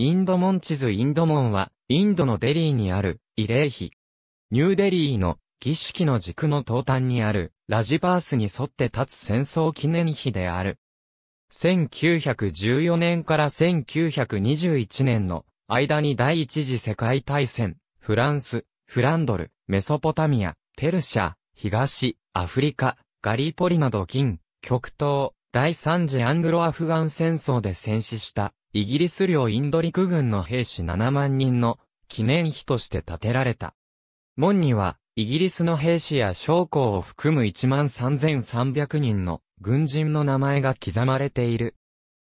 インドモンチズ・インドモンは、インドのデリーにある、慰霊碑。ニューデリーの、儀式の軸の東端にある、ラジバースに沿って立つ戦争記念碑である。1914年から1921年の間に第一次世界大戦、フランス、フランドル、メソポタミア、ペルシャ、東、アフリカ、ガリポリなど金、極東、第三次アングロアフガン戦争で戦死したイギリス領インド陸軍の兵士7万人の記念碑として建てられた。門には、イギリスの兵士や将校を含む1万3300人の軍人の名前が刻まれている。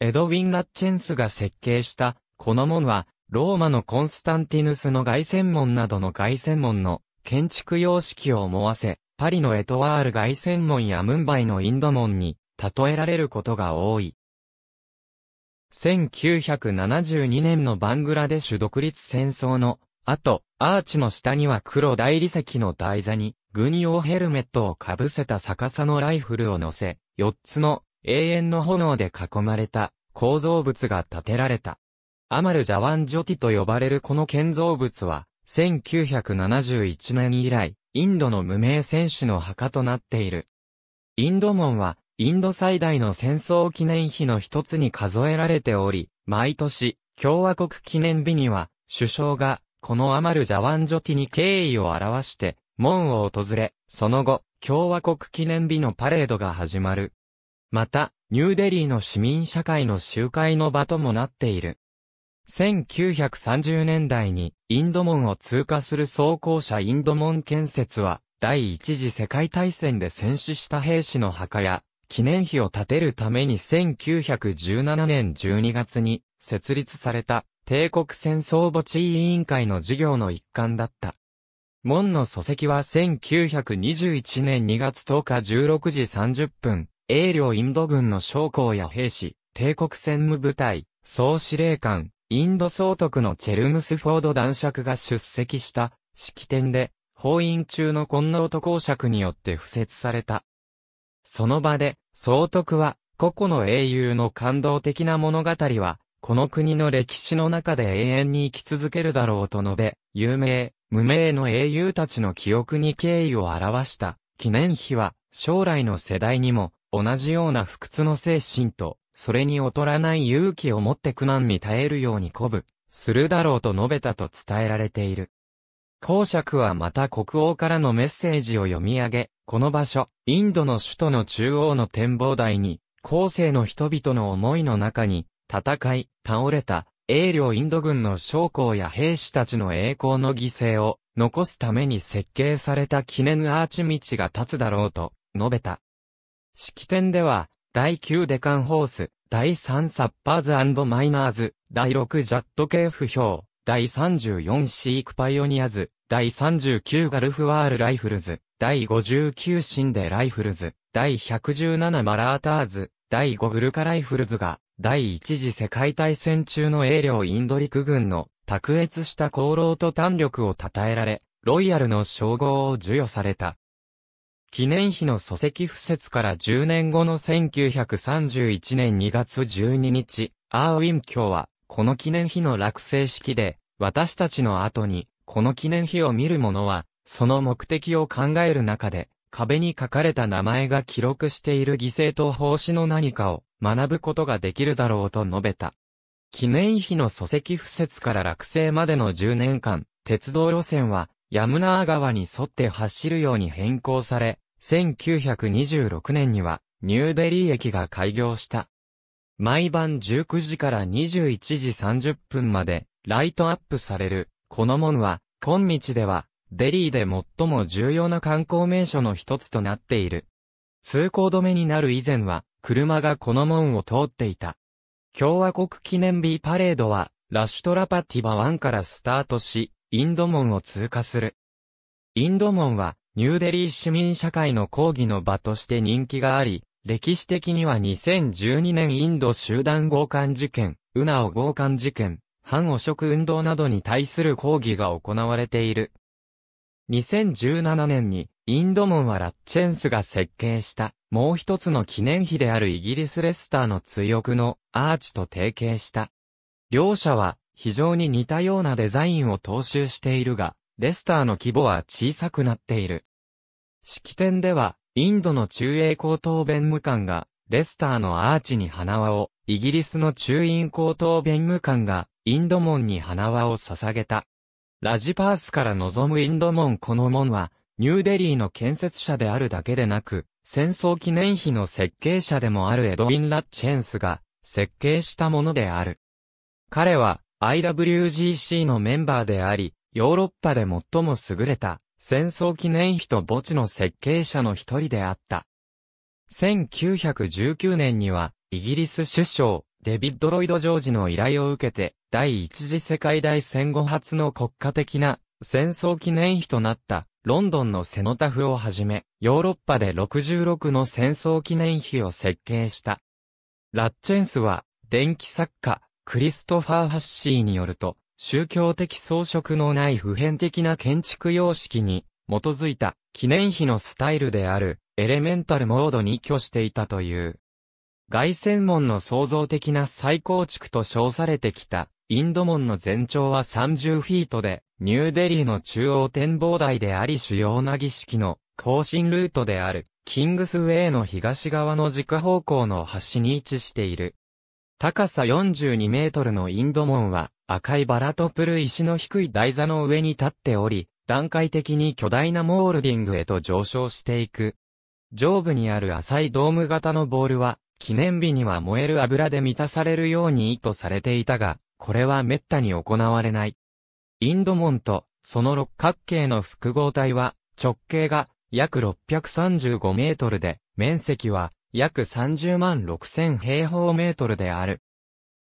エドウィン・ラッチェンスが設計した、この門は、ローマのコンスタンティヌスの凱旋門などの凱旋門の建築様式を思わせ、パリのエトワール凱旋門やムンバイのインド門に例えられることが多い。1972年のバングラデシュ独立戦争の後、アーチの下には黒大理石の台座に、軍用ヘルメットをかぶせた逆さのライフルを乗せ、4つの永遠の炎で囲まれた構造物が建てられた。アマル・ジャワン・ジョティと呼ばれるこの建造物は、1971年以来、インドの無名選手の墓となっている。インド門は、インド最大の戦争記念碑の一つに数えられており、毎年、共和国記念日には、首相が、このアマル・ジャワンジョティに敬意を表して、門を訪れ、その後、共和国記念日のパレードが始まる。また、ニューデリーの市民社会の集会の場ともなっている。1930年代にインド門を通過する装甲車インド門建設は、第一次世界大戦で戦死した兵士の墓や、記念碑を建てるために1917年12月に設立された帝国戦争墓地委員会の事業の一環だった。門の礎石は1921年2月10日16時30分、英領インド軍の将校や兵士、帝国戦務部隊、総司令官、インド総督のチェルムスフォード男爵が出席した式典で、法院中のこんな男公爵によって付設された。その場で、総督は、個々の英雄の感動的な物語は、この国の歴史の中で永遠に生き続けるだろうと述べ、有名、無名の英雄たちの記憶に敬意を表した。記念碑は、将来の世代にも、同じような不屈の精神と、それに劣らない勇気を持って苦難に耐えるように鼓舞、するだろうと述べたと伝えられている。公爵はまた国王からのメッセージを読み上げ、この場所、インドの首都の中央の展望台に、後世の人々の思いの中に、戦い、倒れた、英領インド軍の将校や兵士たちの栄光の犠牲を残すために設計された記念アーチ道が立つだろうと述べた。式典では、第9デカンホース、第3サッパーズマイナーズ、第6ジャット系不評、第34シークパイオニアズ、第39ガルフワールライフルズ、第59シンデライフルズ、第117マラーターズ、第5グルカライフルズが、第一次世界大戦中の英領インド陸軍の卓越した功労と胆力を称えられ、ロイヤルの称号を授与された。記念碑の礎石敷設から10年後の1931年2月12日、アーウィン卿は、この記念碑の落成式で、私たちの後に、この記念碑を見る者は、その目的を考える中で、壁に書かれた名前が記録している犠牲と奉仕の何かを学ぶことができるだろうと述べた。記念碑の礎石敷設から落成までの10年間、鉄道路線は、ヤムナー川に沿って走るように変更され、1926年には、ニューデリー駅が開業した。毎晩19時から21時30分までライトアップされる。この門は、今日では、デリーで最も重要な観光名所の一つとなっている。通行止めになる以前は、車がこの門を通っていた。共和国記念日パレードは、ラシュトラパティバ1からスタートし、インド門を通過する。インド門は、ニューデリー市民社会の抗議の場として人気があり、歴史的には2012年インド集団強姦事件、ウナオ強姦事件、反汚職運動などに対する抗議が行われている。2017年に、インド門はラッチェンスが設計した、もう一つの記念碑であるイギリスレスターの追憶のアーチと提携した。両者は、非常に似たようなデザインを踏襲しているが、レスターの規模は小さくなっている。式典では、インドの中英高等弁務官が、レスターのアーチに花輪を、イギリスの中印高等弁務官が、インド門に花輪を捧げた。ラジパースから望むインド門この門は、ニューデリーの建設者であるだけでなく、戦争記念碑の設計者でもあるエドウィン・ラッチェンスが設計したものである。彼は IWGC のメンバーであり、ヨーロッパで最も優れた戦争記念碑と墓地の設計者の一人であった。1919年には、イギリス首相、デビッド・ロイド・ジョージの依頼を受けて、第一次世界大戦後初の国家的な戦争記念碑となったロンドンのセノタフをはじめ、ヨーロッパで66の戦争記念碑を設計した。ラッチェンスは、電気作家、クリストファー・ハッシーによると、宗教的装飾のない普遍的な建築様式に基づいた記念碑のスタイルであるエレメンタルモードに挙していたという。外線門の創造的な再構築と称されてきたインド門の全長は30フィートでニューデリーの中央展望台であり主要な儀式の更新ルートであるキングスウェイの東側の軸方向の端に位置している。高さ42メートルのインド門は赤いバラとプル石の低い台座の上に立っており、段階的に巨大なモールディングへと上昇していく。上部にある浅いドーム型のボールは、記念日には燃える油で満たされるように意図されていたが、これは滅多に行われない。インド門と、その六角形の複合体は、直径が約635メートルで、面積は約30万6000平方メートルである。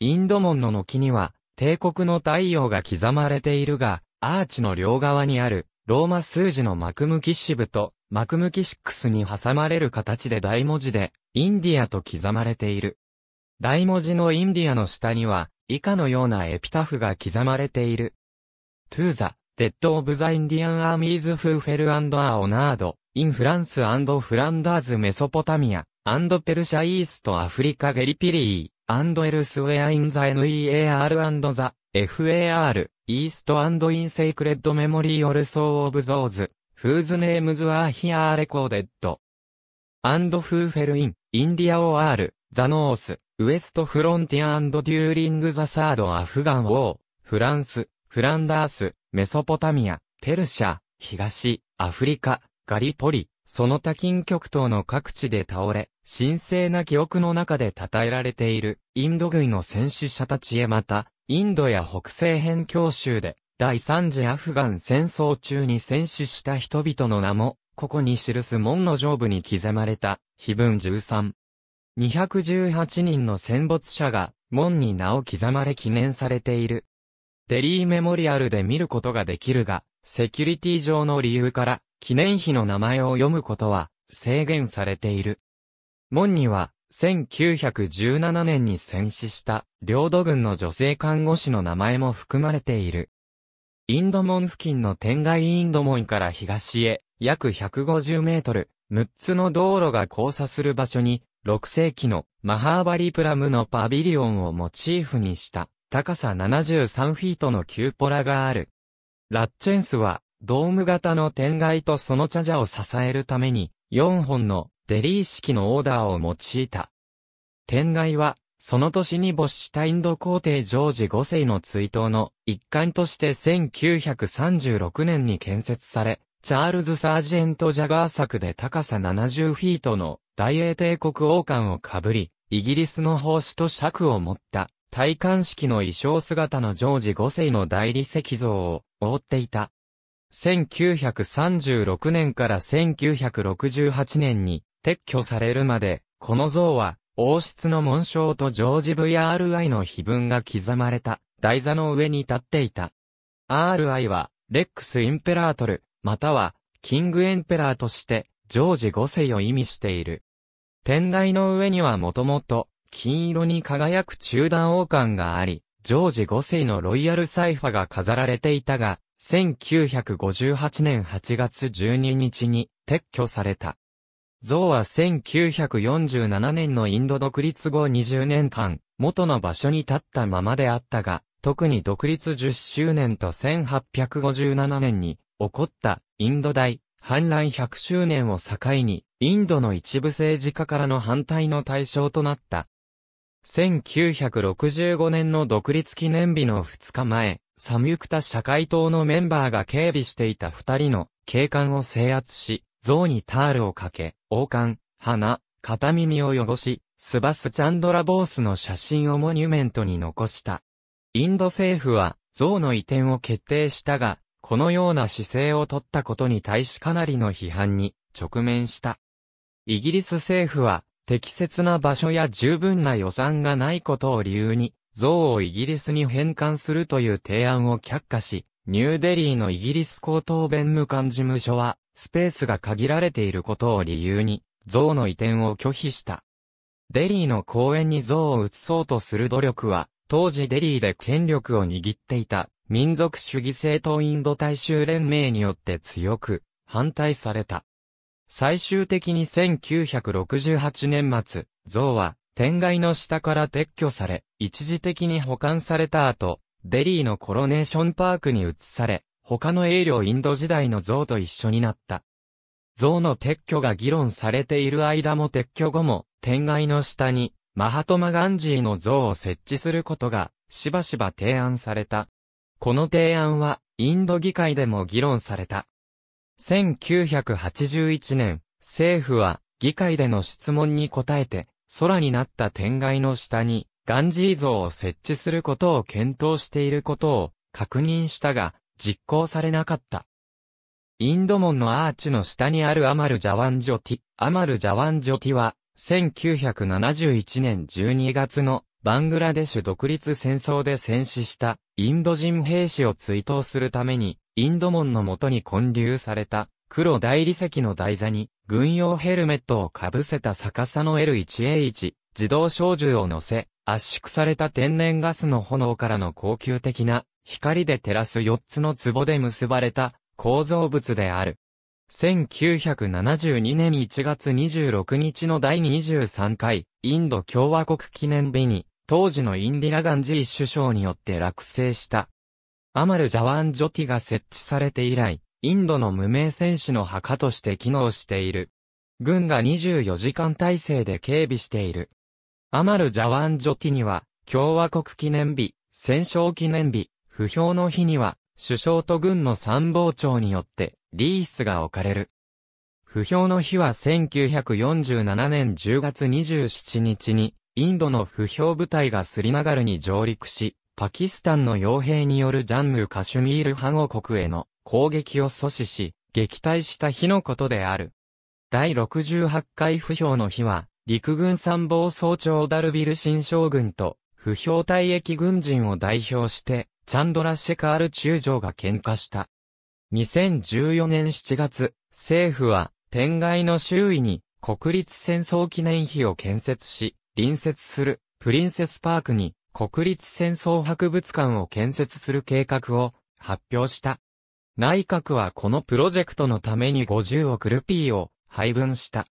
インド門の軒には、帝国の太陽が刻まれているが、アーチの両側にある、ローマ数字の幕向き支部と、幕向きシックスに挟まれる形で大文字で、インディアと刻まれている。大文字のインディアの下には、以下のようなエピタフが刻まれている。トゥーザ、デッド・オブ・ザ・インディアン・アーミーズ・フー・フェル・アンド・ア・オナード、イン・フランス・アンド・フランダーズ・メソポタミア、アンド・ペルシャ・イースト・アフリカ・ゲリピリー、and elsewhere in the NEAR and the FAR, East and in Sacred Memory also of those, whose names are here recorded. And who fell in, India or the North, West Frontier and during the Third Afghan War, France, Flanders, Mesopotamia, Persia, 東、アフリカ、ガリポリ、その他近極東の各地で倒れ、神聖な記憶の中で称えられている、インド軍の戦死者たちへまた、インドや北西辺境州で、第三次アフガン戦争中に戦死した人々の名も、ここに記す門の上部に刻まれた、碑文13。218人の戦没者が、門に名を刻まれ記念されている。デリーメモリアルで見ることができるが、セキュリティ上の理由から、記念碑の名前を読むことは、制限されている。門には、1917年に戦死した、領土軍の女性看護師の名前も含まれている。インド門付近の天外インド門から東へ、約150メートル、6つの道路が交差する場所に、6世紀のマハーバリプラムのパビリオンをモチーフにした、高さ73フィートのキューポラがある。ラッチェンスは、ドーム型の天外とその茶々を支えるために、4本のデリー式のオーダーを用いた。天外は、その年に没したタインド皇帝ジョージ5世の追悼の一環として1936年に建設され、チャールズ・サージェント・ジャガー作で高さ70フィートの大英帝国王冠をかぶり、イギリスの奉仕と尺を持った戴冠式の衣装姿のジョージ5世の大理石像を覆っていた。1936年から1968年に撤去されるまで、この像は、王室の紋章とジョージ・ VRI の碑文が刻まれた台座の上に立っていた。RI は、レックス・インペラートル、または、キング・エンペラーとして、ジョージ5世を意味している。天台の上にはもともと、金色に輝く中段王冠があり、ジョージ5世のロイヤルサイファが飾られていたが、1958年8月12日に撤去された。像は1947年のインド独立後20年間、元の場所に立ったままであったが、特に独立10周年と1857年に起こったインド大反乱100周年を境に、インドの一部政治家からの反対の対象となった。1965年の独立記念日の2日前、サミュクタ社会党のメンバーが警備していた2人の警官を制圧し、像にタールをかけ、王冠、花、片耳を汚し、スバスチャンドラボースの写真をモニュメントに残した。インド政府は、像の移転を決定したが、このような姿勢をとったことに対しかなりの批判に直面した。イギリス政府は、適切な場所や十分な予算がないことを理由に、像をイギリスに返還するという提案を却下し、ニューデリーのイギリス高等弁務官事務所は、スペースが限られていることを理由に、像の移転を拒否した。デリーの公園に像を移そうとする努力は、当時デリーで権力を握っていた、民族主義政党インド大衆連盟によって強く、反対された。最終的に1968年末、像は、天外の下から撤去され、一時的に保管された後、デリーのコロネーションパークに移され、他の英領インド時代の像と一緒になった。像の撤去が議論されている間も撤去後も、天外の下に、マハトマガンジーの像を設置することが、しばしば提案された。この提案は、インド議会でも議論された。1981年、政府は、議会での質問に答えて、空になった天外の下に、ガンジー像を設置することを検討していることを確認したが、実行されなかった。インド門のアーチの下にあるアマル・ジャワンジョティ。アマル・ジャワンジョティは、1971年12月のバングラデシュ独立戦争で戦死したインド人兵士を追悼するために、インド門の元に建立された黒大理石の台座に軍用ヘルメットをかぶせた逆さの L1A1 自動小銃を乗せ圧縮された天然ガスの炎からの高級的な光で照らす四つの壺で結ばれた構造物である。1972年1月26日の第23回インド共和国記念日に当時のインディラ・ガンジー首相によって落成した。アマル・ジャワン・ジョティが設置されて以来、インドの無名戦士の墓として機能している。軍が24時間体制で警備している。アマル・ジャワン・ジョティには、共和国記念日、戦勝記念日、不評の日には、首相と軍の参謀長によって、リースが置かれる。不評の日は1947年10月27日に、インドの不評部隊がスリナガルに上陸し、パキスタンの傭兵によるジャンヌ・カシュミール反護国への攻撃を阻止し、撃退した日のことである。第68回不評の日は、陸軍参謀総長ダルビル新将軍と、不評退役軍人を代表して、チャンドラ・シェカール中将が喧嘩した。2014年7月、政府は、天外の周囲に、国立戦争記念碑を建設し、隣接する、プリンセスパークに、国立戦争博物館を建設する計画を、発表した。内閣はこのプロジェクトのために50億ルピーを、配分した。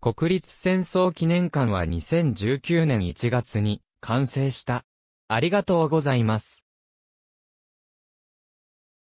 国立戦争記念館は2019年1月に、完成した。ありがとうございます。